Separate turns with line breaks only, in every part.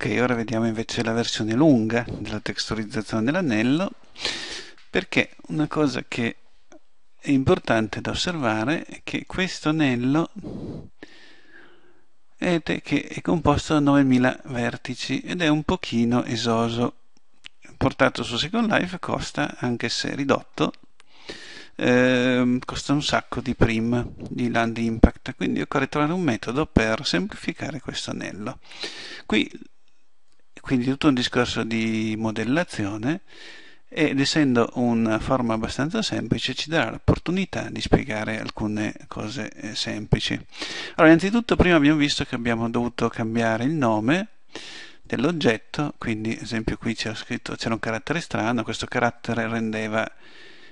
ok ora vediamo invece la versione lunga della texturizzazione dell'anello perché una cosa che è importante da osservare è che questo anello vedete che è composto da 9000 vertici ed è un pochino esoso portato su Second Life costa anche se ridotto eh, costa un sacco di prim di land impact quindi occorre trovare un metodo per semplificare questo anello qui quindi tutto un discorso di modellazione ed essendo una forma abbastanza semplice ci darà l'opportunità di spiegare alcune cose eh, semplici. Allora, innanzitutto prima abbiamo visto che abbiamo dovuto cambiare il nome dell'oggetto, quindi ad esempio qui c'era scritto c'era un carattere strano, questo carattere rendeva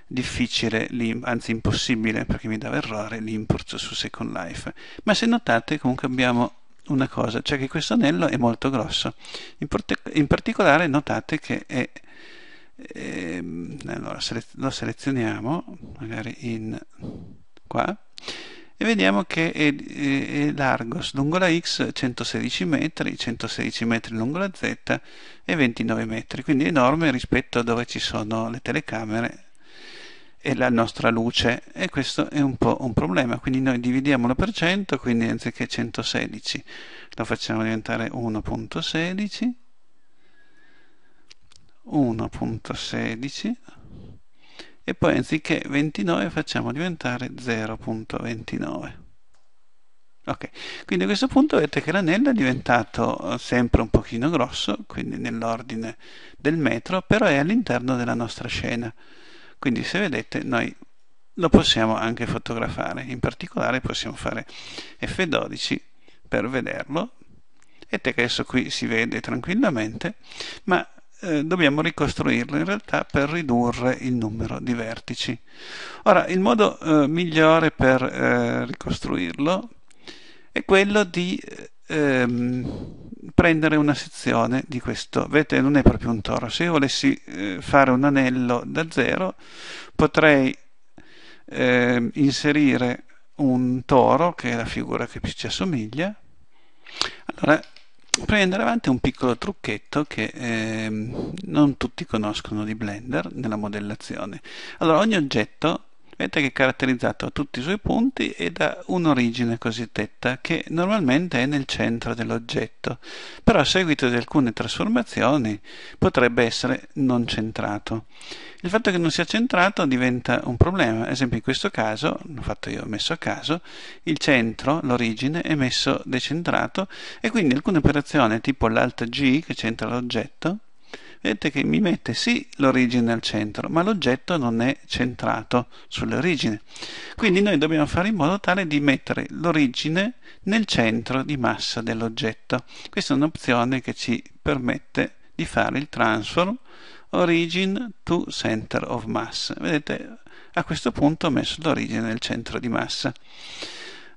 difficile, anzi impossibile perché mi dava errore l'import su Second Life. Ma se notate comunque abbiamo una cosa, cioè che questo anello è molto grosso. In, in particolare notate che è... è ehm, allora, selez lo selezioniamo, magari in qua, e vediamo che è, è, è largo lungo la x 116 metri, 116 metri lungo la z e 29 metri, quindi enorme rispetto a dove ci sono le telecamere e la nostra luce e questo è un po' un problema quindi noi dividiamo per 100 quindi anziché 116 lo facciamo diventare 1.16 1.16 e poi anziché 29 facciamo diventare 0.29 ok quindi a questo punto vedete che l'anello è diventato eh, sempre un pochino grosso quindi nell'ordine del metro però è all'interno della nostra scena quindi se vedete noi lo possiamo anche fotografare in particolare possiamo fare F12 per vederlo vedete che adesso qui si vede tranquillamente ma eh, dobbiamo ricostruirlo in realtà per ridurre il numero di vertici ora il modo eh, migliore per eh, ricostruirlo è quello di eh, ehm, prendere una sezione di questo. Vedete, non è proprio un toro. Se io volessi eh, fare un anello da zero, potrei eh, inserire un toro, che è la figura che più ci assomiglia. Allora, per andare avanti, un piccolo trucchetto che eh, non tutti conoscono di Blender nella modellazione. Allora, ogni oggetto Vedete che è caratterizzato da tutti i suoi punti e da un'origine cosiddetta che normalmente è nel centro dell'oggetto, però a seguito di alcune trasformazioni potrebbe essere non centrato. Il fatto che non sia centrato diventa un problema, ad esempio in questo caso, l'ho fatto io, ho messo a caso, il centro, l'origine è messo decentrato e quindi alcune operazioni tipo l'alt G che centra l'oggetto Vedete che mi mette sì l'origine al centro, ma l'oggetto non è centrato sull'origine. Quindi noi dobbiamo fare in modo tale di mettere l'origine nel centro di massa dell'oggetto. Questa è un'opzione che ci permette di fare il transform origin to center of mass. Vedete, a questo punto ho messo l'origine nel centro di massa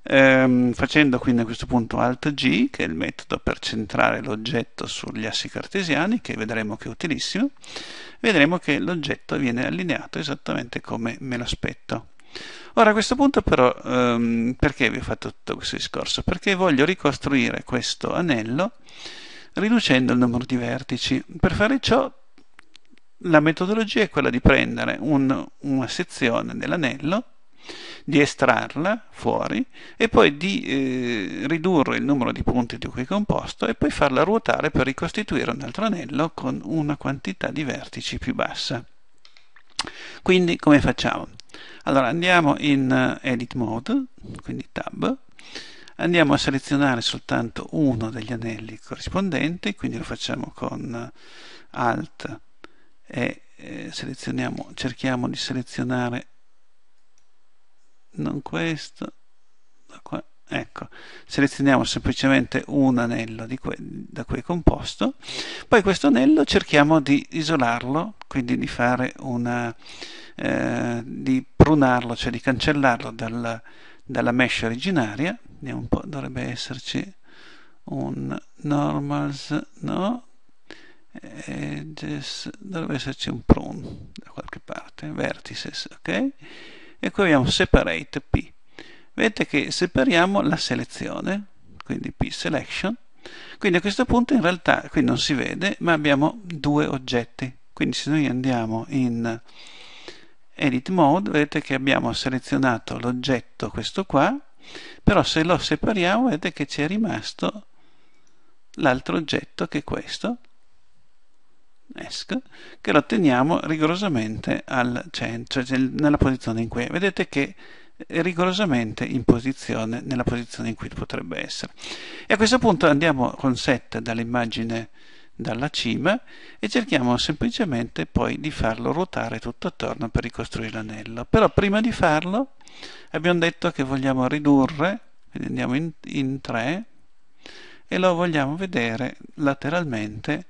ehm, facendo quindi a questo punto Alt G che è il metodo per centrare l'oggetto sugli assi cartesiani che vedremo che è utilissimo vedremo che l'oggetto viene allineato esattamente come me l'aspetto ora a questo punto però ehm, perché vi ho fatto tutto questo discorso? perché voglio ricostruire questo anello riducendo il numero di vertici per fare ciò la metodologia è quella di prendere un, una sezione dell'anello di estrarla fuori e poi di eh, ridurre il numero di punti di cui è composto e poi farla ruotare per ricostituire un altro anello con una quantità di vertici più bassa. Quindi come facciamo? Allora andiamo in eh, Edit Mode, quindi Tab, andiamo a selezionare soltanto uno degli anelli corrispondenti, quindi lo facciamo con eh, Alt e eh, cerchiamo di selezionare non questo qua, ecco selezioniamo semplicemente un anello que, da cui è composto poi questo anello cerchiamo di isolarlo quindi di fare una eh, di prunarlo cioè di cancellarlo dal, dalla mesh originaria un po' dovrebbe esserci un normals no edges dovrebbe esserci un prune da qualche parte vertices ok e qui abbiamo separate P. Vedete che separiamo la selezione, quindi P selection, quindi a questo punto in realtà qui non si vede ma abbiamo due oggetti, quindi se noi andiamo in edit mode vedete che abbiamo selezionato l'oggetto questo qua, però se lo separiamo vedete che ci è rimasto l'altro oggetto che è questo ESC che lo teniamo rigorosamente al centro, cioè, cioè nella posizione in cui è. Vedete che è eh, rigorosamente in posizione, nella posizione in cui potrebbe essere. E a questo punto andiamo con set dall'immagine dalla cima e cerchiamo semplicemente poi di farlo ruotare tutto attorno per ricostruire l'anello. Però prima di farlo abbiamo detto che vogliamo ridurre, quindi andiamo in, in 3 e lo vogliamo vedere lateralmente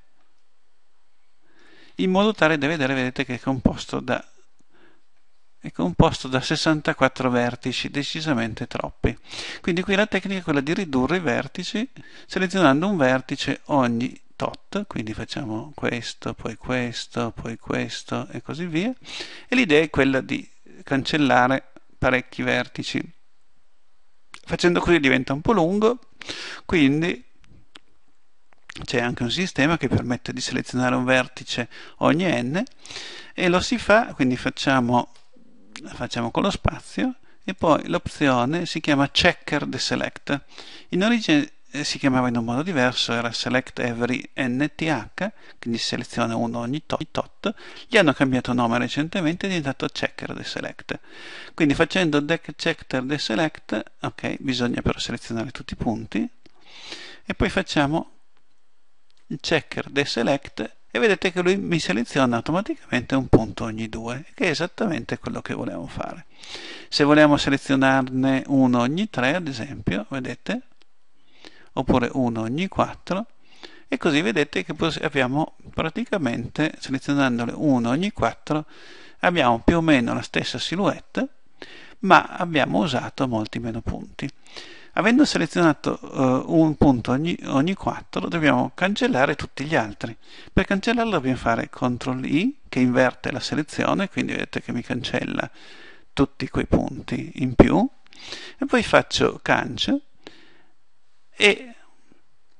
in modo tale da vedere vedete che è composto da, è composto da 64 vertici decisamente troppi quindi qui la tecnica è quella di ridurre i vertici selezionando un vertice ogni tot quindi facciamo questo poi questo poi questo e così via e l'idea è quella di cancellare parecchi vertici facendo così diventa un po' lungo quindi c'è anche un sistema che permette di selezionare un vertice ogni n e lo si fa, quindi facciamo, facciamo con lo spazio e poi l'opzione si chiama checker deselect in origine eh, si chiamava in un modo diverso era select every nth quindi seleziona uno ogni tot gli hanno cambiato nome recentemente e è diventato checker deselect quindi facendo deck checker deselect ok bisogna però selezionare tutti i punti e poi facciamo il checker deselect e vedete che lui mi seleziona automaticamente un punto ogni due che è esattamente quello che volevamo fare se vogliamo selezionarne uno ogni tre ad esempio vedete oppure uno ogni quattro e così vedete che abbiamo praticamente selezionandole uno ogni quattro abbiamo più o meno la stessa silhouette ma abbiamo usato molti meno punti Avendo selezionato uh, un punto ogni, ogni 4 dobbiamo cancellare tutti gli altri. Per cancellarlo dobbiamo fare CTRL I che inverte la selezione, quindi vedete che mi cancella tutti quei punti in più e poi faccio canc e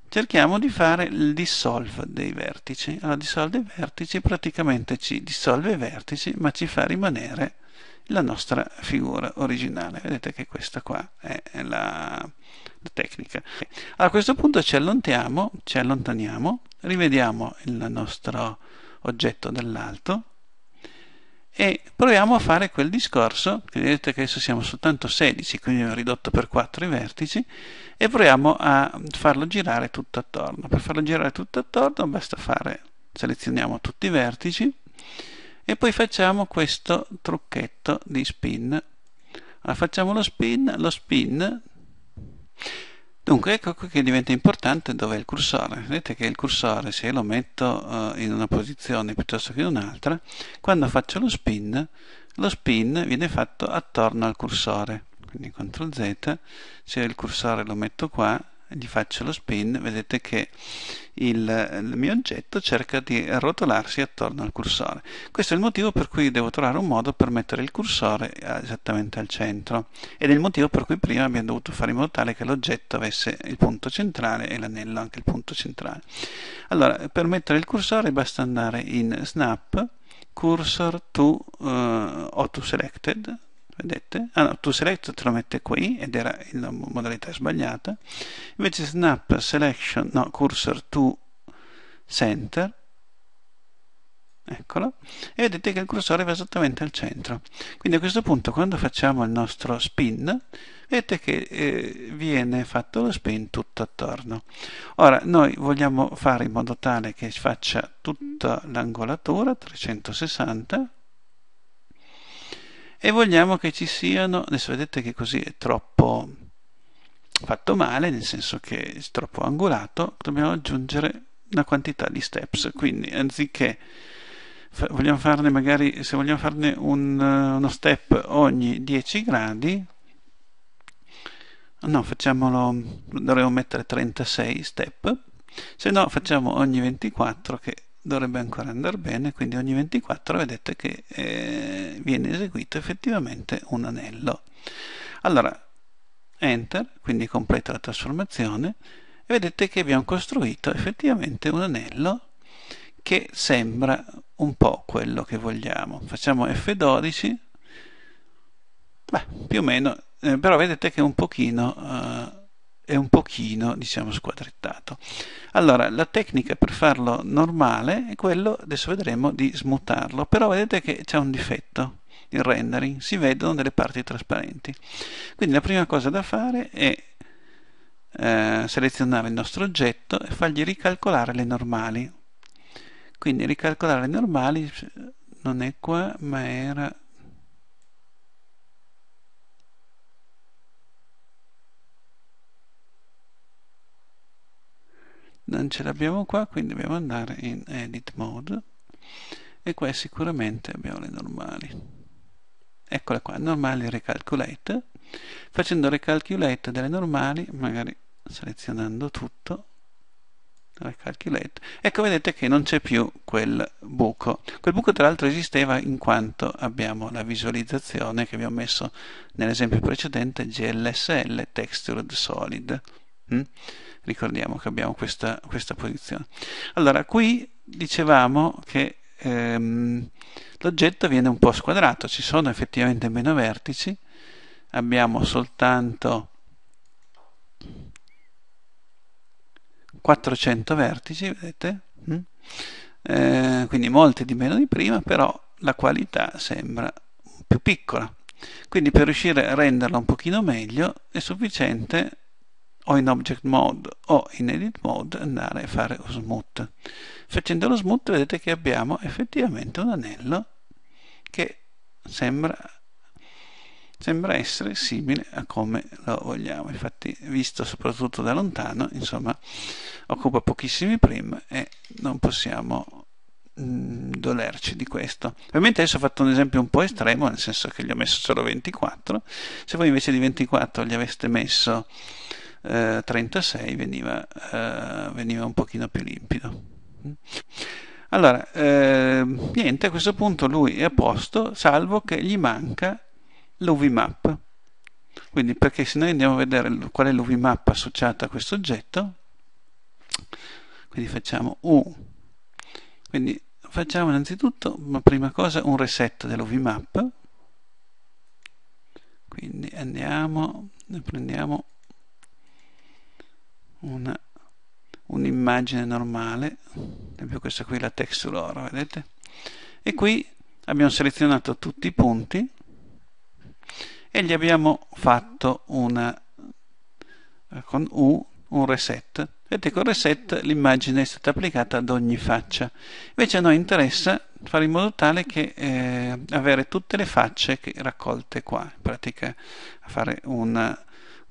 cerchiamo di fare il dissolve dei vertici. Allora, dissolve dei vertici praticamente ci dissolve i vertici, ma ci fa rimanere la nostra figura originale. Vedete che questa qua è la, la tecnica. A questo punto ci allontaniamo, ci allontaniamo rivediamo il nostro oggetto dall'alto e proviamo a fare quel discorso, vedete che adesso siamo soltanto 16, quindi ho ridotto per 4 i vertici, e proviamo a farlo girare tutto attorno. Per farlo girare tutto attorno basta fare, selezioniamo tutti i vertici, e poi facciamo questo trucchetto di spin allora, facciamo lo spin lo spin dunque ecco qui che diventa importante dove è il cursore vedete che il cursore se lo metto eh, in una posizione piuttosto che in un'altra quando faccio lo spin lo spin viene fatto attorno al cursore quindi CTRL Z se il cursore lo metto qua gli faccio lo spin, vedete che il, il, mio oggetto cerca di arrotolarsi attorno al cursore. Questo è il motivo per cui devo trovare un modo per mettere il cursore esattamente al centro ed è il motivo per cui prima abbiamo dovuto fare in modo tale che l'oggetto avesse il punto centrale e l'anello anche il punto centrale. Allora, per mettere il cursore basta andare in Snap, Cursor to uh, eh, to Selected, vedete? Ah no, to select te lo mette qui ed era la modalità sbagliata. Invece snap selection, no, cursor to center eccolo, e vedete che il cursore va esattamente al centro. Quindi a questo punto quando facciamo il nostro spin, vedete che eh, viene fatto lo spin tutto attorno. Ora noi vogliamo fare in modo tale che faccia tutta l'angolatura 360, e vogliamo che ci siano, adesso vedete che così è troppo fatto male, nel senso che è troppo angolato, dobbiamo aggiungere una quantità di steps, quindi anziché vogliamo farne magari, se vogliamo farne un, uno step ogni 10 gradi, no, facciamolo, dovremmo mettere 36 step, se no facciamo ogni 24 che dovrebbe ancora andare bene, quindi ogni 24 vedete che eh, viene eseguito effettivamente un anello. Allora, Enter, quindi completa la trasformazione, e vedete che abbiamo costruito effettivamente un anello che sembra un po' quello che vogliamo. Facciamo F12, beh, più o meno, eh, però vedete che è un pochino... Eh, è un pochino diciamo squadrettato allora la tecnica per farlo normale è quello adesso vedremo di smutarlo però vedete che c'è un difetto il rendering si vedono delle parti trasparenti quindi la prima cosa da fare è eh, selezionare il nostro oggetto e fargli ricalcolare le normali quindi ricalcolare le normali non è qua ma era non ce l'abbiamo qua quindi dobbiamo andare in edit mode e qua sicuramente abbiamo le normali eccola qua normali recalculate facendo recalculate delle normali magari selezionando tutto recalculate ecco vedete che non c'è più quel buco quel buco tra l'altro esisteva in quanto abbiamo la visualizzazione che abbiamo messo nell'esempio precedente GLSL textured solid Mm? Ricordiamo che abbiamo questa, questa, posizione. Allora, qui dicevamo che ehm, l'oggetto viene un po' squadrato, ci sono effettivamente meno vertici, abbiamo soltanto 400 vertici, vedete? Mm? Eh, quindi molti di meno di prima, però la qualità sembra più piccola. Quindi per riuscire a renderla un pochino meglio è sufficiente o in object mode o in edit mode andare a fare lo smooth facendo lo smooth vedete che abbiamo effettivamente un anello che sembra, sembra essere simile a come lo vogliamo infatti visto soprattutto da lontano insomma occupa pochissimi prim e non possiamo mm, dolerci di questo ovviamente adesso ho fatto un esempio un po' estremo nel senso che gli ho messo solo 24 se voi invece di 24 gli aveste messo 36 eh, veniva, eh, veniva, un pochino più limpido. Allora, eh, niente, a questo punto lui è a posto, salvo che gli manca l'UV map. Quindi, perché se noi andiamo a vedere qual è l'UV map associata a questo oggetto, quindi facciamo U, quindi facciamo innanzitutto, ma prima cosa, un reset dell'UV map. Quindi andiamo, prendiamo una, un'immagine normale abbiamo questa qui la texture oro, vedete e qui abbiamo selezionato tutti i punti e gli abbiamo fatto una eh, con U un reset vedete con reset l'immagine è stata applicata ad ogni faccia invece a noi interessa fare in modo tale che eh, avere tutte le facce raccolte qua in pratica fare una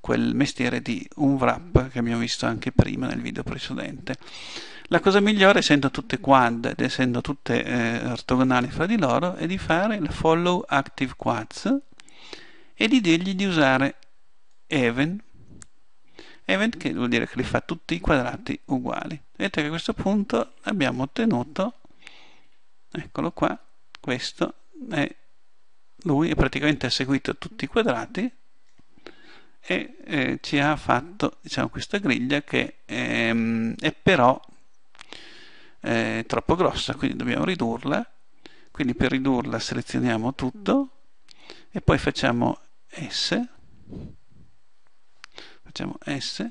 quel mestiere di un wrap che abbiamo visto anche prima nel video precedente. La cosa migliore, essendo tutte quad ed essendo tutte eh, ortogonali fra di loro, è di fare il follow active quads e di dirgli di usare even event che vuol dire che li fa tutti i quadrati uguali vedete che a questo punto abbiamo ottenuto eccolo qua questo è lui praticamente ha seguito tutti i quadrati e eh, ci ha fatto diciamo, questa griglia che ehm, è però eh, troppo grossa, quindi dobbiamo ridurla. Quindi per ridurla selezioniamo tutto e poi facciamo S, facciamo S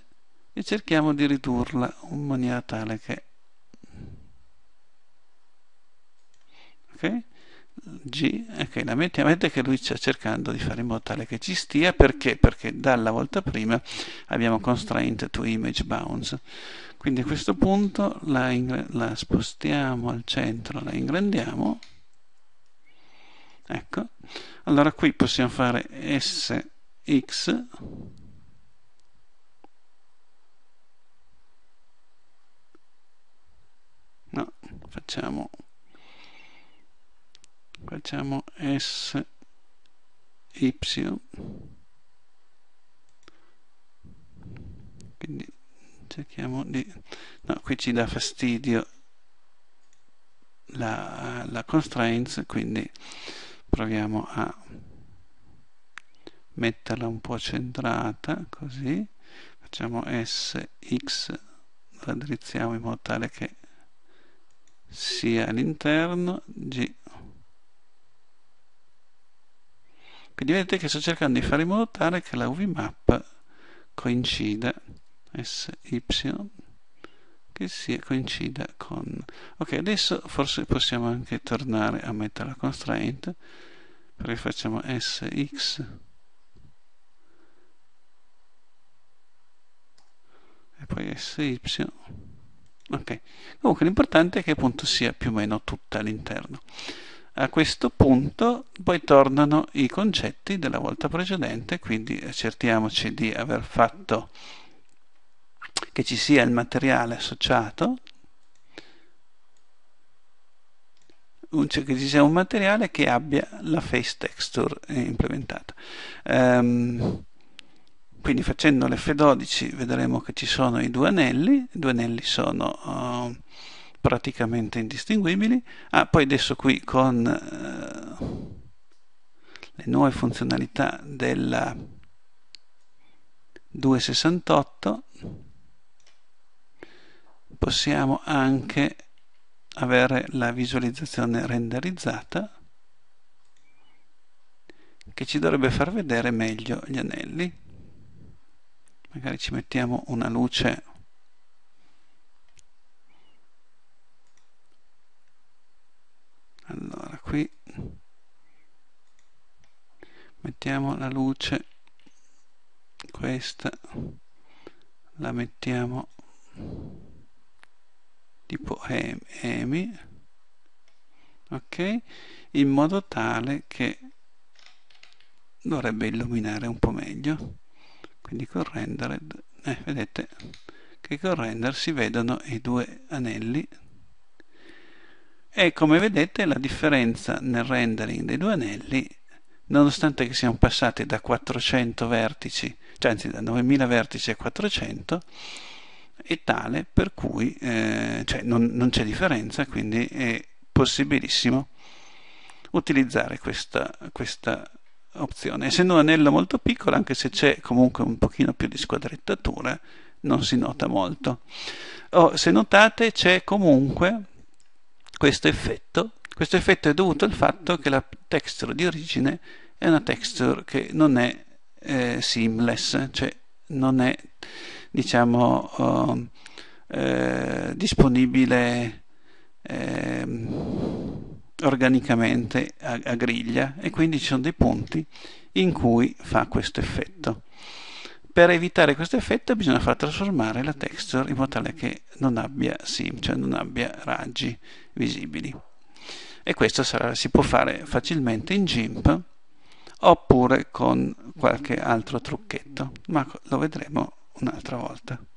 e cerchiamo di ridurla in maniera tale che... Okay? G, ok, la mettiamo, vedete che lui sta cercando di fare in modo tale che ci stia, perché? Perché dalla volta prima abbiamo constraint to image bounds, quindi a questo punto la, la spostiamo al centro, la ingrandiamo, ecco, allora qui possiamo fare sx, no, facciamo facciamo S Y quindi cerchiamo di no, qui ci dà fastidio la, la constraints quindi proviamo a metterla un po' centrata così facciamo SX la drizziamo in modo tale che sia all'interno G quindi vedete che sto cercando di fare in modo tale che la UV map coincida SY che sia, coincida con ok adesso forse possiamo anche tornare a mettere la constraint perché facciamo SX e poi SY ok comunque l'importante è che appunto sia più o meno tutta all'interno a questo punto poi tornano i concetti della volta precedente, quindi accertiamoci di aver fatto che ci sia il materiale associato, che ci sia un materiale che abbia la face texture eh, implementata. Um, quindi facendo l'F12 vedremo che ci sono i due anelli, i due anelli sono... Uh, praticamente indistinguibili. Ah, poi adesso qui con eh, le nuove funzionalità della 268 possiamo anche avere la visualizzazione renderizzata che ci dovrebbe far vedere meglio gli anelli magari ci mettiamo una luce qui mettiamo la luce questa la mettiamo tipo emi ok in modo tale che dovrebbe illuminare un po' meglio quindi con rendere eh, vedete che con render si vedono i due anelli e come vedete la differenza nel rendering dei due anelli nonostante siamo passati da 400 vertici cioè anzi da 9000 vertici a 400 è tale per cui eh, cioè non, non c'è differenza quindi è possibilissimo utilizzare questa, questa opzione essendo un anello molto piccolo anche se c'è comunque un pochino più di squadrettatura non si nota molto oh, se notate c'è comunque questo effetto? Questo effetto è dovuto al fatto che la texture di origine è una texture che non è eh, seamless, cioè non è diciamo ehm, eh, disponibile eh, organicamente a, a griglia e quindi ci sono dei punti in cui fa questo effetto per evitare questo effetto bisogna far trasformare la texture in modo tale che non abbia sim, cioè non abbia raggi visibili. E questo sarà, si può fare facilmente in GIMP oppure con qualche altro trucchetto, ma lo vedremo un'altra volta.